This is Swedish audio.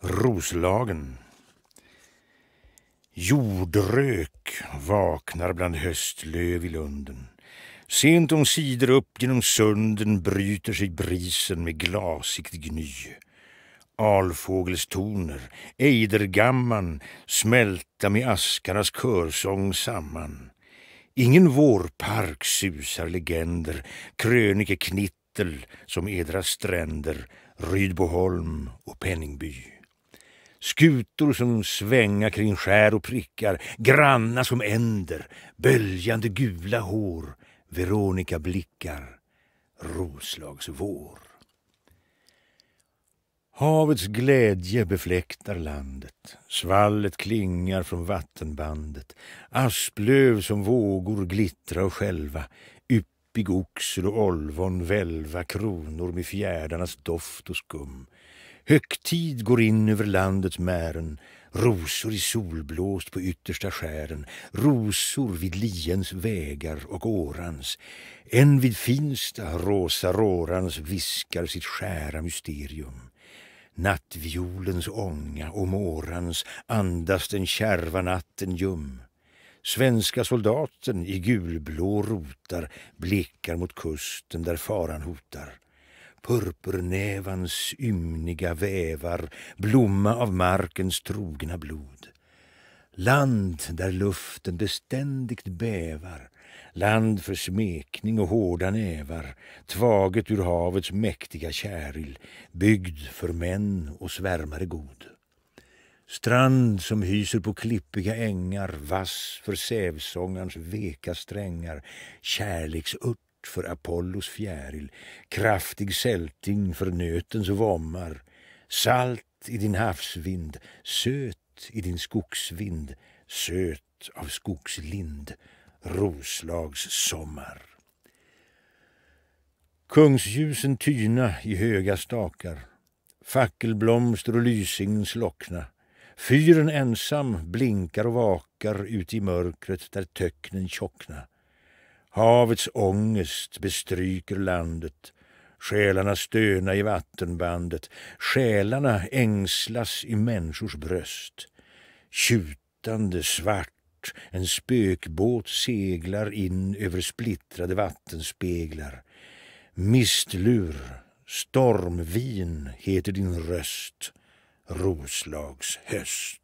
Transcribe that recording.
Roslagen. Jordrök vaknar bland höstlöv i lunden. Sent om sidor upp genom sunden bryter sig brisen med glasigt gny. Alfågelstoner, ejdergamman smälta med askarnas körsång samman. Ingen vårpark susar legender, krönikeknittel som edra stränder, Rydboholm och Penningby skutor som svänga kring skär och prickar, granna som änder, böljande gula hår, Veronica blickar, Roslags vår. Havets glädje befläktar landet, svallet klingar från vattenbandet, asplöv som vågor glittra och skälva, yppig oxel och olvon välva kronor med fjärdarnas doft och skum, Högtid går in över landet Mären, rosor i solblåst på yttersta skären, rosor vid Liens vägar och Årans. En vid Finsta rosa rårans viskar sitt skära mysterium. Nattviolens ånga och mårans andas den kärva natten ljum. Svenska soldaten i gulblå rotar blickar mot kusten där faran hotar purpurnävans ymniga vävar blomma av markens trogna blod. Land där luften beständigt bävar land för smekning och hårda nävar tvaget ur havets mäktiga käril byggd för män och svärmare god. Strand som hyser på klippiga ängar vass för sävsångarns veka strängar kärleksört för Apollos fjäril, kraftig sälting för nötens vommar, salt i din havsvind, söt i din skogsvind, söt av skogslind, Roslags sommar. Kungsljusen tyna i höga stakar, fackelblomster och lysingen slockna. Fyren ensam blinkar och vakar ut i mörkret där töcknen tjockna. Havets ångest bestryker landet. Själarna stöna i vattenbandet. Själarna ängslas i människors bröst. Tjutande svart en spökbåt seglar in över splittrade vattenspeglar. Mistlur, stormvin heter din röst, Roslags höst.